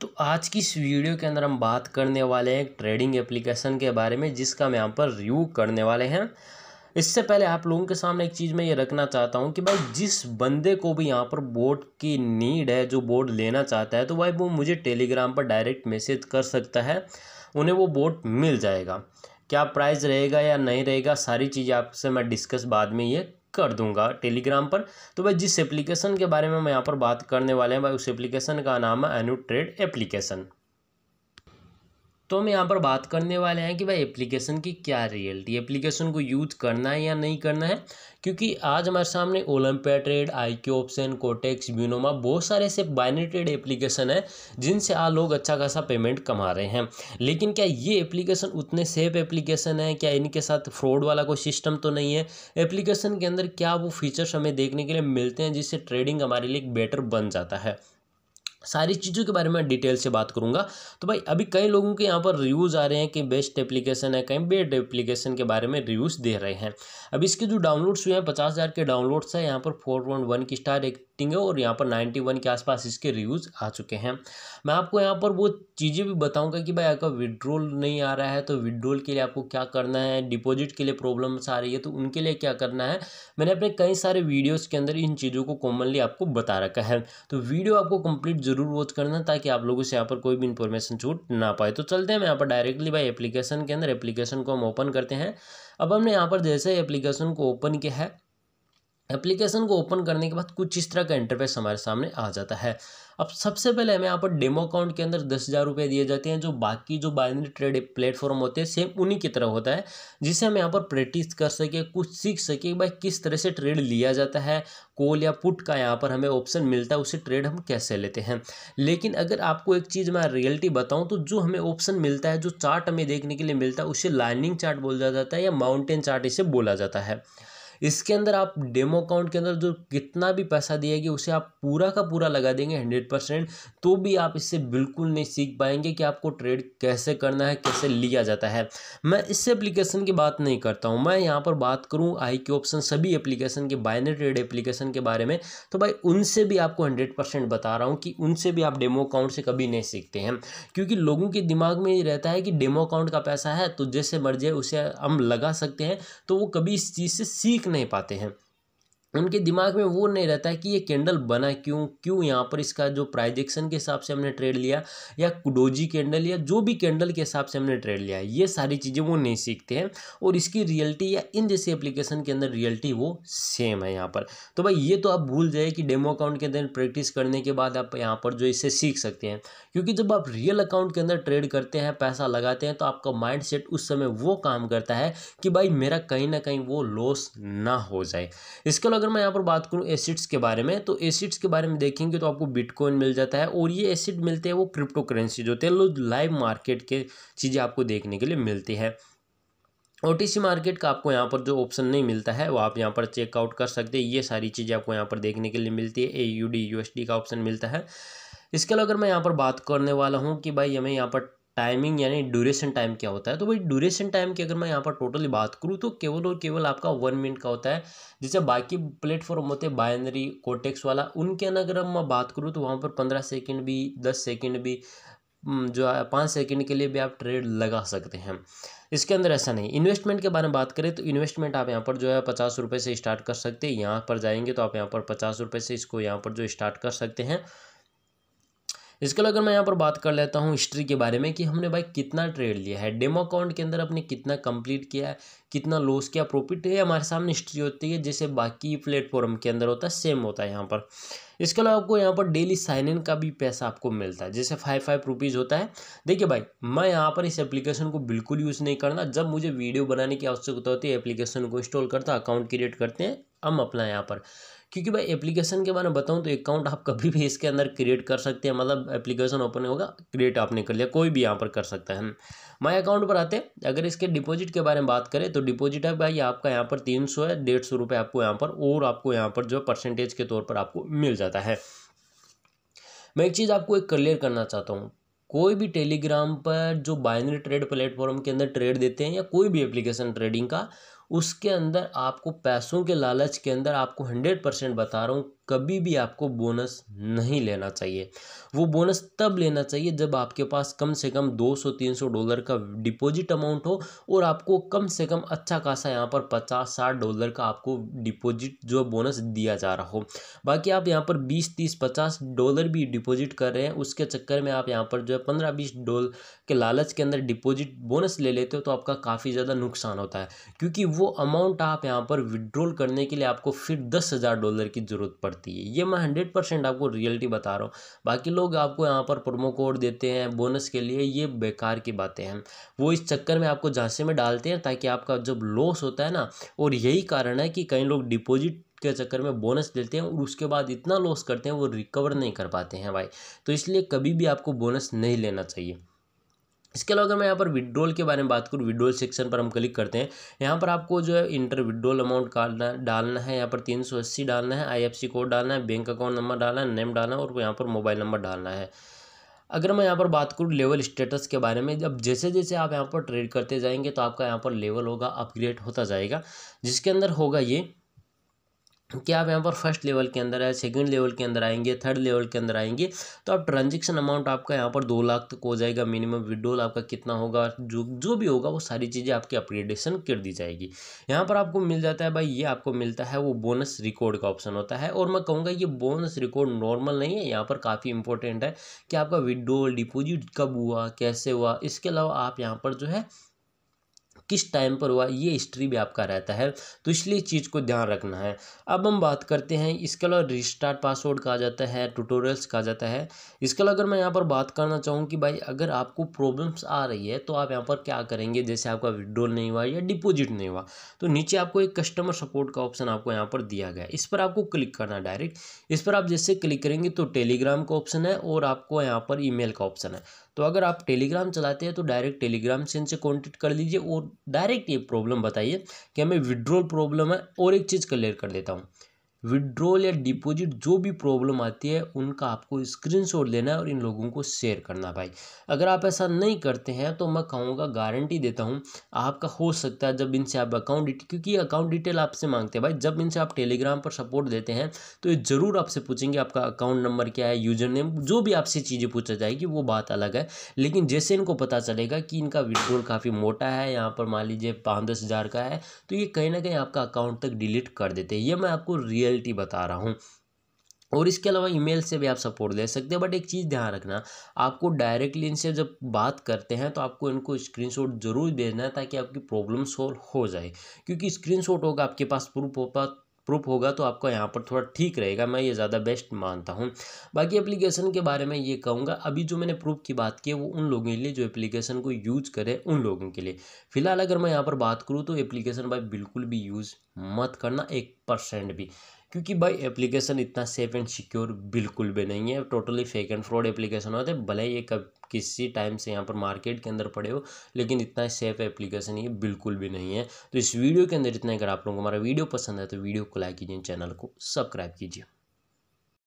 तो आज की इस वीडियो के अंदर हम बात करने वाले हैं ट्रेडिंग एप्लीकेशन के बारे में जिसका हम यहाँ पर रिव्यू करने वाले हैं इससे पहले आप लोगों के सामने एक चीज़ मैं ये रखना चाहता हूँ कि भाई जिस बंदे को भी यहाँ पर बोर्ड की नीड है जो बोर्ड लेना चाहता है तो भाई वो मुझे टेलीग्राम पर डायरेक्ट मैसेज कर सकता है उन्हें वो बोर्ड मिल जाएगा क्या प्राइस रहेगा या नहीं रहेगा सारी चीज़ें आपसे मैं डिस्कस बाद में ये कर दूंगा टेलीग्राम पर तो भाई जिस एप्लीकेशन के बारे में मैं यहाँ पर बात करने वाले हैं भाई उस एप्लीकेशन का नाम है एनू ट्रेड एप्लीकेशन तो हम यहाँ पर बात करने वाले हैं कि भाई एप्लीकेशन की क्या रियलिटी एप्लीकेशन को यूज करना है या नहीं करना है क्योंकि आज हमारे सामने Olympia trade I Q option Quotex Binomo बहुत सारे ऐसे बाइनरी ट्रेड एप्लीकेशन है जिनसे आज लोग अच्छा खासा पेमेंट कमा रहे हैं लेकिन क्या ये एप्लीकेशन उतने सेफ एप्लीकेशन है क्या इनके साथ फ्रॉड वाला कोई सिस्टम तो नहीं है एप्लीकेशन के अंदर क्या वो फीचर्स हमें देखने के लिए मिलते हैं जिससे ट्रेडिंग हमारे लिए बेटर बन जाता है सारी चीज़ों के बारे में डिटेल से बात करूंगा तो भाई अभी कई लोगों के यहाँ पर रिव्यूज़ आ रहे हैं कि बेस्ट एप्लीकेशन है कहीं बेड एप्लीकेशन के बारे में रिव्यूज़ दे रहे हैं अब इसके जो डाउनलोड्स हुए हैं पचास हज़ार के डाउनलोड्स है यहाँ पर फोर वन वन की स्टार एक रेटिंग है और यहाँ पर नाइन्टी वन के आसपास इसके रिव्यूज़ आ चुके हैं मैं आपको यहाँ पर वो चीज़ें भी बताऊँगा कि भाई अगर विड्रोल नहीं आ रहा है तो विड्रोल के लिए आपको क्या करना है डिपॉजिट के लिए प्रॉब्लम्स आ रही है तो उनके लिए क्या करना है मैंने अपने कई सारे वीडियोज के अंदर इन चीज़ों को कॉमनली आपको बता रखा है तो वीडियो आपको कंप्लीट जरूर वॉच करना ताकि आप लोगों से यहाँ पर कोई भी इन्फॉर्मेशन छूट ना पाए तो चलते हैं यहाँ पर डायरेक्टली भाई एप्लीकेशन के अंदर एप्लीकेशन को हम ओपन करते हैं अब हमने यहाँ पर जैसे एप्लीकेशन को ओपन किया है एप्लीकेशन को ओपन करने के बाद कुछ इस तरह का इंटरफेस हमारे सामने आ जाता है अब सबसे पहले हमें यहाँ पर डेमो अकाउंट के अंदर दस हज़ार रुपये दिए जाते हैं जो बाकी जो बाइनरी ट्रेड प्लेटफॉर्म होते हैं सेम उन्हीं की तरह होता है जिसे हम यहाँ पर प्रैक्टिस कर सके कुछ सीख सके भाई किस तरह से ट्रेड लिया जाता है कॉल या पुट का यहाँ पर हमें ऑप्शन मिलता है उसे ट्रेड हम कैसे लेते हैं लेकिन अगर आपको एक चीज़ मैं रियलिटी बताऊँ तो जो हमें ऑप्शन मिलता है जो चार्ट हमें देखने के लिए मिलता है उसे लाइनिंग चार्ट बोला जाता है या माउंटेन चार्ट इसे बोला जाता है इसके अंदर आप डेमो अकाउंट के अंदर जो कितना भी पैसा दिएगी उसे आप पूरा का पूरा लगा देंगे हंड्रेड परसेंट तो भी आप इससे बिल्कुल नहीं सीख पाएंगे कि आपको ट्रेड कैसे करना है कैसे लिया जाता है मैं इस एप्लीकेशन की बात नहीं करता हूँ मैं यहाँ पर बात करूँ आई के ऑप्शन सभी एप्लीकेशन के बाइनरी ट्रेड एप्लीकेशन के बारे में तो भाई उनसे भी आपको हंड्रेड परसेंट बता रहा हूँ कि उनसे भी आप डेमो अकाउंट से कभी नहीं सीखते हैं क्योंकि लोगों के दिमाग में ये रहता है कि डेमो अकाउंट का पैसा है तो जैसे मर्जी उसे हम लगा सकते हैं तो वो कभी इस चीज़ से सीख नहीं पाते हैं उनके दिमाग में वो नहीं रहता है कि ये कैंडल बना क्यों क्यों यहाँ पर इसका जो प्राइजेक्शन के हिसाब से हमने ट्रेड लिया या कुडोजी कैंडल या जो भी कैंडल के हिसाब से हमने ट्रेड लिया ये सारी चीज़ें वो नहीं सीखते हैं और इसकी रियलिटी या इन जैसे एप्लीकेशन के अंदर रियलिटी वो सेम है यहाँ पर तो भाई ये तो आप भूल जाए कि डेमो अकाउंट के अंदर प्रैक्टिस करने के बाद आप यहाँ पर जो इसे सीख सकते हैं क्योंकि जब आप रियल अकाउंट के अंदर ट्रेड करते हैं पैसा लगाते हैं तो आपका माइंड उस समय वो काम करता है कि भाई मेरा कहीं ना कहीं वो लॉस ना हो जाए इसके अगर मैं यहाँ पर बात करूँ एसिड्स के बारे में तो एसिड्स के बारे में देखेंगे तो आपको बिटकॉइन मिल जाता है और ये एसिड मिलते हैं वो क्रिप्टो करेंसी जो होते हैं लाइव मार्केट के चीज़ें आपको देखने के लिए मिलती है ओ मार्केट का आपको यहाँ पर जो ऑप्शन नहीं मिलता है वो आप यहाँ पर चेकआउट कर सकते हैं ये सारी चीज़ें आपको यहाँ पर देखने के लिए मिलती है ए यू का ऑप्शन मिलता है इसके अलावा अगर मैं यहाँ पर बात करने वाला हूँ कि भाई हमें यहाँ पर टाइमिंग यानी ड्यूरेशन टाइम क्या होता है तो भाई ड्यूरेशन टाइम की अगर मैं यहाँ पर टोटली बात करूँ तो केवल और केवल आपका वन मिनट का होता है जैसे बाकी प्लेटफॉर्म होते हैं बाइनरी कोटेक्स वाला उनके अगर मैं बात करूँ तो वहाँ पर पंद्रह सेकेंड भी दस सेकेंड भी जो है पाँच सेकेंड के लिए भी आप ट्रेड लगा सकते हैं इसके अंदर ऐसा नहीं इन्वेस्टमेंट के बारे में बात करें तो इन्वेस्टमेंट आप यहाँ पर जो है पचास रुपये से स्टार्ट कर सकते हैं यहाँ पर जाएंगे तो आप यहाँ पर पचास रुपये से इसको यहाँ पर जो स्टार्ट कर सकते हैं इसके अलावा अगर मैं यहाँ पर बात कर लेता हूँ हिस्ट्री के बारे में कि हमने भाई कितना ट्रेड लिया है डेमो अकाउंट के अंदर अपने कितना कंप्लीट किया है कितना लॉस किया प्रॉफिट है हमारे सामने हिस्ट्री होती है जैसे बाकी प्लेटफॉर्म के अंदर होता है सेम होता है यहाँ पर इसके अलावा आपको यहाँ पर डेली साइन इन का भी पैसा आपको मिलता है जैसे फाइव फाइव रुपीज़ होता है देखिए भाई मैं यहाँ पर इस एप्लीकेशन को बिल्कुल यूज़ नहीं करना जब मुझे वीडियो बनाने की आवश्यकता होती है एप्लीकेशन को इंस्टॉल करता अकाउंट क्रिएट करते हैं हम अपना यहाँ पर क्योंकि भाई एप्लीकेशन के बारे में बताऊँ तो अकाउंट आप कभी भी इसके अंदर क्रिएट कर सकते हैं मतलब एप्लीकेशन ओपन होगा क्रिएट आपने कर लिया कोई भी यहाँ पर कर सकता है माई अकाउंट पर आते अगर इसके डिपॉजिट के बारे में बात करें तो डिपॉजिट है भाई आपका यहाँ पर तीन सौ है डेढ़ सौ रुपये आपको यहाँ पर और आपको यहाँ पर जो परसेंटेज के तौर पर आपको मिल जाता है मैं एक चीज़ आपको एक क्लियर करना चाहता हूँ कोई भी टेलीग्राम पर जो बाइनरी ट्रेड प्लेटफॉर्म के अंदर ट्रेड देते हैं या कोई भी एप्लीकेशन ट्रेडिंग का उसके अंदर आपको पैसों के लालच के अंदर आपको हंड्रेड परसेंट बता रहा हूँ कभी भी आपको बोनस नहीं लेना चाहिए वो बोनस तब लेना चाहिए जब आपके पास कम से कम 200-300 डॉलर का डिपॉजिट अमाउंट हो और आपको कम से कम अच्छा खासा यहाँ पर 50-60 डॉलर का आपको डिपॉजिट जो बोनस दिया जा रहा हो बाकी आप यहाँ पर 20-30-50 डॉलर भी डिपॉजिट कर रहे हैं उसके चक्कर में आप यहाँ पर जो है पंद्रह बीस डॉल के लालच के अंदर डिपॉजिट बोनस ले लेते हो तो आपका काफ़ी ज़्यादा नुकसान होता है क्योंकि वो अमाउंट आप यहाँ पर विड्रॉल करने के लिए आपको फिर दस डॉलर की ज़रूरत पड़ती पड़ती है ये मैं हंड्रेड परसेंट आपको रियलिटी बता रहा हूँ बाकी लोग आपको यहाँ पर प्रोमो कोड देते हैं बोनस के लिए ये बेकार की बातें हैं वो इस चक्कर में आपको झांसे में डालते हैं ताकि आपका जब लॉस होता है ना और यही कारण है कि कई लोग डिपोजिट के चक्कर में बोनस लेते हैं और उसके बाद इतना लॉस करते हैं वो रिकवर नहीं कर पाते हैं भाई तो इसलिए कभी भी आपको बोनस नहीं लेना चाहिए इसके अलावा अगर मैं यहाँ पर विड्रॉल के बारे में बात करूँ विड्रॉल सेक्शन पर हम क्लिक करते हैं यहाँ पर आपको जो है इंटर विड्रॉल अमाउंट डालना डालना है यहाँ पर तीन सौ अस्सी डालना है आईएफसी कोड डालना है बैंक अकाउंट नंबर डालना है नेम डालना है और यहाँ पर मोबाइल नंबर डालना है अगर मैं यहाँ पर बात करूँ लेवल स्टेटस के बारे में जब जैसे जैसे आप यहाँ पर ट्रेड करते जाएंगे तो आपका यहाँ पर लेवल होगा अपग्रेड होता जाएगा जिसके अंदर होगा ये कि आप यहाँ पर फर्स्ट लेवल के अंदर आए सेकंड लेवल के अंदर आएंगे थर्ड लेवल के अंदर आएंगे तो आप ट्रांजेक्शन अमाउंट आपका यहाँ पर दो लाख तक हो जाएगा मिनिमम विड्रोल आपका कितना होगा जो जो भी होगा वो सारी चीज़ें आपकी अपग्रेडेशन कर दी जाएगी यहाँ पर आपको मिल जाता है भाई ये आपको मिलता है वो बोनस रिकॉर्ड का ऑप्शन होता है और मैं कहूँगा ये बोनस रिकॉर्ड नॉर्मल नहीं है यहाँ पर काफ़ी इंपॉर्टेंट है कि आपका विड्रोल डिपोजिट कब हुआ कैसे हुआ इसके अलावा आप यहाँ पर जो है किस टाइम पर हुआ ये हिस्ट्री भी आपका रहता है तो इसलिए चीज़ को ध्यान रखना है अब हम बात करते हैं इसके अलावा रिस्टार्ट पासवर्ड कहा जाता है ट्यूटोरियल्स कहा जाता है इसके अलावा अगर मैं यहाँ पर बात करना चाहूँ कि भाई अगर आपको प्रॉब्लम्स आ रही है तो आप यहाँ पर क्या करेंगे जैसे आपका विड्रॉल नहीं हुआ या डिपोजिट नहीं हुआ तो नीचे आपको एक कस्टमर सपोर्ट का ऑप्शन आपको यहाँ पर दिया गया इस पर आपको क्लिक करना डायरेक्ट इस पर आप जैसे क्लिक करेंगे तो टेलीग्राम का ऑप्शन है और आपको यहाँ पर ई का ऑप्शन है तो अगर आप टेलीग्राम चलाते हैं तो डायरेक्ट टेलीग्राम से इनसे कॉन्टेक्ट कर लीजिए और डायरेक्ट ये प्रॉब्लम बताइए कि हमें विड्रॉल प्रॉब्लम है और एक चीज़ क्लियर कर देता हूँ विड्रॉल या डिपॉजिट जो भी प्रॉब्लम आती है उनका आपको स्क्रीनशॉट लेना है और इन लोगों को शेयर करना भाई अगर आप ऐसा नहीं करते हैं तो मैं कहूँगा गारंटी देता हूँ आपका हो सकता है जब इनसे आप अकाउंट डिटेल क्योंकि अकाउंट डिटेल आपसे मांगते हैं भाई जब इनसे आप टेलीग्राम पर सपोर्ट देते हैं तो ये ज़रूर आपसे पूछेंगे आपका अकाउंट नंबर क्या है यूजर नेम जो भी आपसे चीज़ें पूछा जाएगी वो बात अलग है लेकिन जैसे इनको पता चलेगा कि इनका विड्रॉल काफ़ी मोटा है यहाँ पर मान लीजिए पाँच दस हज़ार का है तो ये कहीं ना कहीं आपका अकाउंट तक डिलीट कर देते हैं ये मैं आपको रियल रियलिटी बता रहा हूँ और इसके अलावा ईमेल से भी आप सपोर्ट दे सकते हैं बट एक चीज़ ध्यान रखना आपको डायरेक्टली इनसे जब बात करते हैं तो आपको इनको स्क्रीनशॉट ज़रूर भेजना है ताकि आपकी प्रॉब्लम सॉल्व हो जाए क्योंकि स्क्रीनशॉट होगा आपके पास प्रूफ होगा प्रूफ होगा तो आपका यहाँ पर थोड़ा ठीक रहेगा मैं ये ज़्यादा बेस्ट मानता हूँ बाकी एप्लीकेशन के बारे में ये कहूँगा अभी जो मैंने प्रूफ की बात की है वो उन लोगों के लिए जो एप्लीकेशन को यूज़ करे उन लोगों के लिए फिलहाल अगर मैं यहाँ पर बात करूँ तो एप्लीकेशन भाई बिल्कुल भी यूज़ मत करना एक परसेंट भी क्योंकि भाई एप्लीकेशन इतना सेफ एंड सिक्योर बिल्कुल भी नहीं है totally fake and fraud application होते भले ये कब किसी टाइम से यहाँ पर मार्केट के अंदर पड़े हो लेकिन इतना सेफ एप्लीकेशन ये बिल्कुल भी नहीं है तो इस वीडियो के अंदर इतना अगर आप लोगों को हमारा वीडियो पसंद है तो वीडियो को लाइक कीजिए चैनल को सब्सक्राइब कीजिए